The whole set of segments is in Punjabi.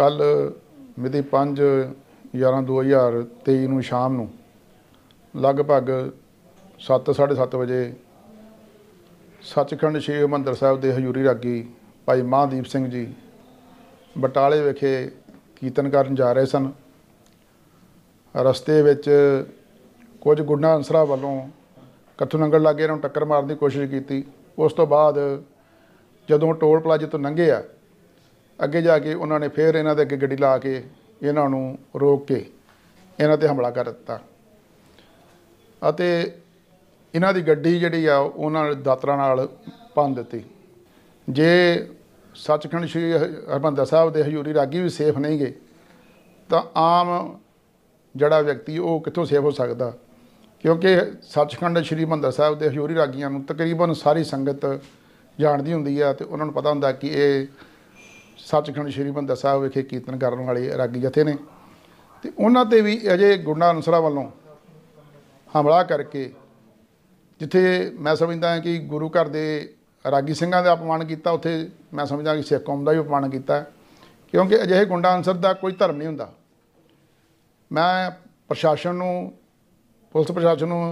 ਕੱਲ ਮਿਤੀ 5 11 2023 ਨੂੰ ਸ਼ਾਮ ਨੂੰ ਲਗਭਗ 7:30 ਵਜੇ ਸੱਚਖੰਡ ਸ਼੍ਰੀ ਹਰਿਮੰਦਰ ਸਾਹਿਬ ਦੇ ਹਜ਼ੂਰੀ ਰਾਗੀ ਭਾਈ ਮਹਾਦੀਪ ਸਿੰਘ ਜੀ ਬਟਾਲੇ ਵਿਖੇ ਕੀਰਤਨ ਕਰਨ ਜਾ ਰਹੇ ਸਨ ਰਸਤੇ ਵਿੱਚ ਕੁਝ ਗੁੰਡਾ ਅੰਸਰਾ ਵੱਲੋਂ ਕੱਥੂ ਨੰਗਲ ਲਾਗੇ ਇਹਨਾਂ ਨੂੰ ਟੱਕਰ ਮਾਰਨ ਦੀ ਕੋਸ਼ਿਸ਼ ਕੀਤੀ ਉਸ ਤੋਂ ਬਾਅਦ ਜਦੋਂ ਟੋਲ ਪਲਾਜ਼ੇ ਤੋਂ ਲੰਘੇ ਆ ਅੱਗੇ ਜਾ ਕੇ ਉਹਨਾਂ ਨੇ ਫੇਰ ਇਹਨਾਂ ਦੇ ਅੱਗੇ ਗੱਡੀ ਲਾ ਕੇ ਇਹਨਾਂ ਨੂੰ ਰੋਕ ਕੇ ਇਹਨਾਂ ਤੇ ਹਮਲਾ ਕਰ ਦਿੱਤਾ ਅਤੇ ਇਹਨਾਂ ਦੀ ਗੱਡੀ ਜਿਹੜੀ ਆ ਉਹਨਾਂ ਨਾਲ ਦਾਤਰਾ ਨਾਲ ਪੰਨ ਦਿੱਤੀ ਜੇ ਸੱਚਖੰਡ ਸ਼੍ਰੀ ਹਰਮੰਦਰ ਸਾਹਿਬ ਦੇ ਹਜ਼ੂਰੀ ਰਾਗੀ ਵੀ ਸੇਫ ਨਹੀਂ ਗਏ ਤਾਂ ਆਮ ਜਿਹੜਾ ਵਿਅਕਤੀ ਉਹ ਕਿੱਥੋਂ ਸੇਫ ਹੋ ਸਕਦਾ ਕਿਉਂਕਿ ਸੱਚਖੰਡ ਸ਼੍ਰੀ ਹਰਮੰਦਰ ਸਾਹਿਬ ਦੇ ਹਜ਼ੂਰੀ ਰਾਗੀਆਂ ਨੂੰ ਤਕਰੀਬਨ ਸਾਰੀ ਸੰਗਤ ਜਾਣਦੀ ਹੁੰਦੀ ਆ ਤੇ ਉਹਨਾਂ ਨੂੰ ਪਤਾ ਹੁੰਦਾ ਕਿ ਇਹ ਸੱਚਖੰਡ ਸ਼੍ਰੀ ਮੰਦਰ ਸਾਹਿਬ ਵਿਖੇ ਕੀਰਤਨ ਕਰਨ ਵਾਲੇ ਰਾਗੀ ਜਥੇ ਨੇ ਤੇ ਉਹਨਾਂ ਤੇ ਵੀ ਅਜੇ ਗੁੰਡਾ ਅਨਸਰਾਂ ਵੱਲੋਂ ਹਮਲਾ ਕਰਕੇ ਜਿੱਥੇ ਮੈਂ ਸਮਝਦਾ ਹਾਂ ਕਿ ਗੁਰੂ ਘਰ ਦੇ ਰਾਗੀ ਸਿੰਘਾਂ ਦਾ ਅਪਮਾਨ ਕੀਤਾ ਉੱਥੇ ਮੈਂ ਸਮਝਦਾ ਕਿ ਸਿੱਖ ਕੌਮ ਦਾ ਵੀ ਅਪਮਾਨ ਕੀਤਾ ਕਿਉਂਕਿ ਅਜਿਹੇ ਗੁੰਡਾ ਅਨਸਰ ਦਾ ਕੋਈ ਧਰਮ ਨਹੀਂ ਹੁੰਦਾ ਮੈਂ ਪ੍ਰਸ਼ਾਸਨ ਨੂੰ ਪੁਲਿਸ ਪ੍ਰਸ਼ਾਸਨ ਨੂੰ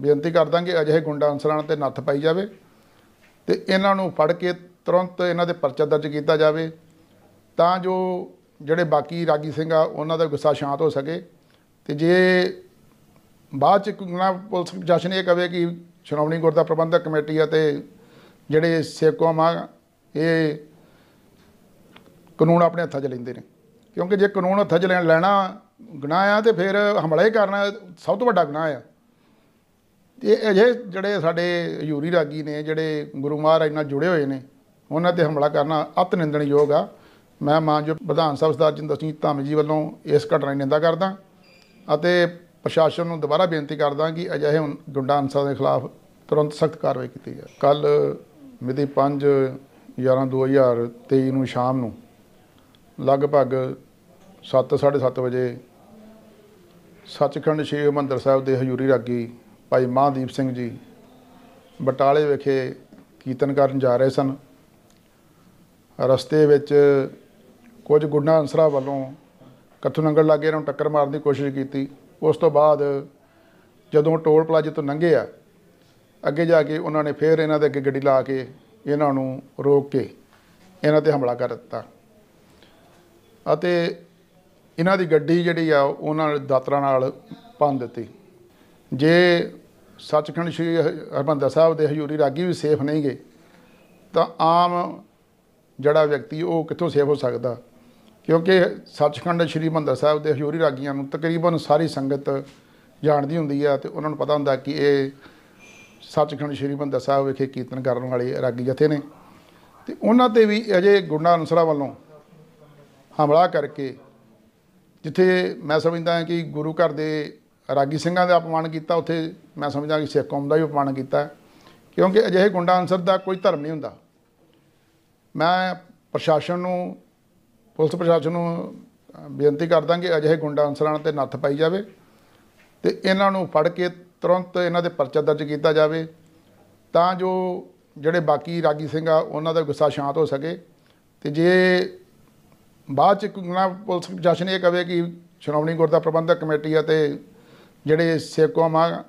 ਬੇਨਤੀ ਕਰਦਾ ਕਿ ਅਜਿਹੇ ਗੁੰਡਾ ਅਨਸਰਾਂ ਤੇ ਨੱਥ ਪਾਈ ਜਾਵੇ ਤੇ ਇਹਨਾਂ ਨੂੰ ਫੜ ਕੇ ਤੁਰੰਤ ਇਹਨਾਂ ਦੇ ਪਰਚਾ ਦਰਜ ਕੀਤਾ ਜਾਵੇ ਤਾਂ ਜੋ ਜਿਹੜੇ ਬਾਕੀ ਰਾਗੀ ਸਿੰਘ ਆ ਉਹਨਾਂ ਦਾ ਗੁੱਸਾ ਸ਼ਾਂਤ ਹੋ ਸਕੇ ਤੇ ਜੇ ਬਾਅਦ ਚ ਗੁਨਾ ਪੁਲਿਸ ਪ੍ਰਸ਼ਾਸਨ ਇਹ ਕਵੇ ਕਿ ਸ਼੍ਰੋਮਣੀ ਗੁਰਦਾ ਪ੍ਰਬੰਧਕ ਕਮੇਟੀ ਅਤੇ ਜਿਹੜੇ ਸੇਕੋਮ ਆ ਇਹ ਕਾਨੂੰਨ ਆਪਣੇ ਹੱਥਾਂ 'ਚ ਲੈਂਦੇ ਨੇ ਕਿਉਂਕਿ ਜੇ ਕਾਨੂੰਨ ਹੱਥਾਂ 'ਚ ਲੈਣਾ ਗੁਨਾਹ ਆ ਤੇ ਫਿਰ ਹਮਲਾ ਹੀ ਕਰਨਾ ਸਭ ਤੋਂ ਵੱਡਾ ਗੁਨਾਹ ਆ ਤੇ ਇਹ ਜਿਹੜੇ ਸਾਡੇ ਯੂਰੀ ਰਾਗੀ ਨੇ ਜਿਹੜੇ ਗੁਰੂ ਮਹਾਰਾਜ ਨਾਲ ਜੁੜੇ ਹੋਏ ਨੇ ਉਹਨਾਂ ਤੇ ਹਮਲਾ ਕਰਨਾ ਅਤ ਨਿੰਦਣਯੋਗ ਆ ਮੈਂ ਮਾਨਯੋਗ ਵਿਧਾਨ ਸਭਾ ਸਰਦਾਰ ਜਿੰਦਰ ਸਿੰਘ ਧਾਮੀ ਜੀ ਵੱਲੋਂ ਇਸ ਘਟਨਾ ਦੀ ਨਿੰਦਾ ਕਰਦਾ ਅਤੇ ਪ੍ਰਸ਼ਾਸਨ ਨੂੰ ਦੁਬਾਰਾ ਬੇਨਤੀ ਕਰਦਾ ਕਿ ਅਜਿਹੇ ਗੁੰਡਾ ਅੰਸਾ ਦੇ ਖਿਲਾਫ ਤੁਰੰਤ ਸਖਤ ਕਾਰਵਾਈ ਕੀਤੀ ਜਾਵੇ ਕੱਲ ਮਿਤੀ 5 11 2023 ਨੂੰ ਸ਼ਾਮ ਨੂੰ ਲਗਭਗ 7:30 ਵਜੇ ਸੱਚਖੰਡ ਸ਼੍ਰੀ ਹਰਿਮੰਦਰ ਸਾਹਿਬ ਦੇ ਹਜ਼ੂਰੀ ਰਾਗੀ ਭਾਈ ਮਹਾਦੀਪ ਸਿੰਘ ਜੀ ਬਟਾਲੇ ਵਿਖੇ ਕੀਰਤਨ ਕਰਨ ਜਾ ਰਹੇ ਸਨ ਰਸਤੇ ਵਿੱਚ ਕੁਝ ਗੁੰਡਾ ਅੰਸਰਾ ਵੱਲੋਂ ਕੱਥੂ ਨੰਗਲ ਲਾਗੇ ਇਹਨਾਂ ਨੂੰ ਟੱਕਰ ਮਾਰਨ ਦੀ ਕੋਸ਼ਿਸ਼ ਕੀਤੀ ਉਸ ਤੋਂ ਬਾਅਦ ਜਦੋਂ ਟੋਲ ਪਲਾਜ਼ੇ ਤੋਂ ਲੰਘੇ ਆ ਅੱਗੇ ਜਾ ਕੇ ਉਹਨਾਂ ਨੇ ਫੇਰ ਇਹਨਾਂ ਦੇ ਅੱਗੇ ਗੱਡੀ ਲਾ ਕੇ ਇਹਨਾਂ ਨੂੰ ਰੋਕ ਕੇ ਇਹਨਾਂ ਤੇ ਹਮਲਾ ਕਰ ਦਿੱਤਾ ਅਤੇ ਇਹਨਾਂ ਦੀ ਗੱਡੀ ਜਿਹੜੀ ਆ ਉਹਨਾਂ ਨੇ ਦਾਤਰਾ ਨਾਲ ਭੰਨ ਦਿੱਤੀ ਜੇ ਸੱਚਖੰਡ ਸ਼੍ਰੀ ਹਰਮੰਦਰ ਸਾਹਿਬ ਦੇ ਹਜ਼ੂਰੀ ਰਾਗੀ ਵੀ ਸੇਫ ਨਹੀਂ ਗਏ ਤਾਂ ਆਮ ਜਿਹੜਾ ਵਿਅਕਤੀ ਉਹ ਕਿੱਥੋਂ ਸੇਵ ਹੋ ਸਕਦਾ ਕਿਉਂਕਿ ਸੱਚਖੰਡ ਸ਼੍ਰੀ ਮੰਦਰ ਸਾਹਿਬ ਦੇ ਹਜ਼ੂਰੀ ਰਾਗੀਆਂ ਨੂੰ ਤਕਰੀਬਨ ਸਾਰੀ ਸੰਗਤ ਜਾਣਦੀ ਹੁੰਦੀ ਆ ਤੇ ਉਹਨਾਂ ਨੂੰ ਪਤਾ ਹੁੰਦਾ ਕਿ ਇਹ ਸੱਚਖੰਡ ਸ਼੍ਰੀ ਮੰਦਰ ਸਾਹਿਬ ਵਿਖੇ ਕੀਰਤਨ ਕਰਨ ਵਾਲੇ ਰਾਗੀ ਜਥੇ ਨੇ ਤੇ ਉਹਨਾਂ ਤੇ ਵੀ ਅਜੇ ਗੁੰਡਾ ਅਨਸਰਾਂ ਵੱਲੋਂ ਹਮਲਾ ਕਰਕੇ ਜਿੱਥੇ ਮੈਂ ਸਮਝਦਾ ਕਿ ਗੁਰੂ ਘਰ ਦੇ ਰਾਗੀ ਸਿੰਘਾਂ ਦਾ ਅਪਮਾਨ ਕੀਤਾ ਉੱਥੇ ਮੈਂ ਸਮਝਦਾ ਕਿ ਸਿੱਖ ਕੌਮ ਦਾ ਵੀ ਅਪਮਾਨ ਕੀਤਾ ਕਿਉਂਕਿ ਅਜਿਹੇ ਗੁੰਡਾ ਅਨਸਰ ਦਾ ਕੋਈ ਧਰਮ ਨਹੀਂ ਹੁੰਦਾ ਮੈਂ ਪ੍ਰਸ਼ਾਸਨ ਨੂੰ ਪੁਲਿਸ ਪ੍ਰਸ਼ਾਸਨ ਨੂੰ ਬੇਨਤੀ ਕਰਦਾ ਕਿ ਅਜਿਹੇ ਗੁੰਡਾ ਅਨਸਰਾਂ ਤੇ ਨੱਥ ਪਾਈ ਜਾਵੇ ਤੇ ਇਹਨਾਂ ਨੂੰ ਫੜ ਕੇ ਤੁਰੰਤ ਇਹਨਾਂ ਦੇ ਪਰਚਾ ਦਰਜ ਕੀਤਾ ਜਾਵੇ ਤਾਂ ਜੋ ਜਿਹੜੇ ਬਾਕੀ ਰਾਗੀ ਸਿੰਘ ਆ ਉਹਨਾਂ ਦਾ ਗੁੱਸਾ ਸ਼ਾਂਤ ਹੋ ਸਕੇ ਤੇ ਜੇ ਬਾਅਦ ਚ ਨਾ ਪੁਲਿਸ ਪ੍ਰਸ਼ਾਸਨ ਇਹ ਕਹੇ ਕਿ ਸ਼੍ਰੋਮਣੀ ਗੁਰਦਾ ਪ੍ਰਬੰਧਕ ਕਮੇਟੀ ਅਤੇ ਜਿਹੜੇ ਸੇਵਕਾਂ ਆ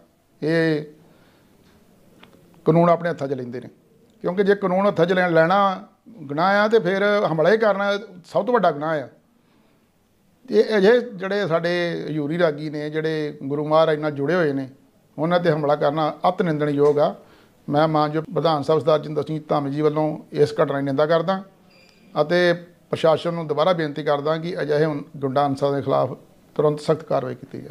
ਇਹ ਕਾਨੂੰਨ ਆਪਣੇ ਹੱਥਾਂ 'ਚ ਲੈਂਦੇ ਨੇ ਕਿਉਂਕਿ ਜੇ ਕਾਨੂੰਨ ਹੱਥਾਂ 'ਚ ਲੈਣਾ ਗੁਨਾਹ ਆ ਤੇ ਫਿਰ ਹਮਲਾ ਹੀ ਕਰਨਾ ਸਭ ਤੋਂ ਵੱਡਾ ਗੁਨਾਹ ਆ ਤੇ ਅਜੇ ਜਿਹੜੇ ਸਾਡੇ ਯੂਰੀ ਰਾਗੀ ਨੇ ਜਿਹੜੇ ਗੁਰੂ ਮਹਾਰਾਜ ਨਾਲ ਜੁੜੇ ਹੋਏ ਨੇ ਉਹਨਾਂ ਤੇ ਹਮਲਾ ਕਰਨਾ ਅਤ ਨਿੰਦਣਯੋਗ ਆ ਮੈਂ ਮਾਨਯੋਗ ਵਿਧਾਨ ਸਭਾ ਸਰਦਾਰ ਜਿੰਦਰ ਸਿੰਘ ਧਾਮੀ ਜੀ ਵੱਲੋਂ ਇਸ ਘਟਨਾ ਦੀ ਨਿੰਦਾ ਕਰਦਾ ਅਤੇ ਪ੍ਰਸ਼ਾਸਨ ਨੂੰ ਦੁਬਾਰਾ ਬੇਨਤੀ ਕਰਦਾ ਕਿ ਅਜਿਹੇ ਗੁੰਡਾ ਅਨਸਰਾਂ ਦੇ ਖਿਲਾਫ ਤੁਰੰਤ ਸਖਤ ਕਾਰਵਾਈ ਕੀਤੀ ਜਾਵੇ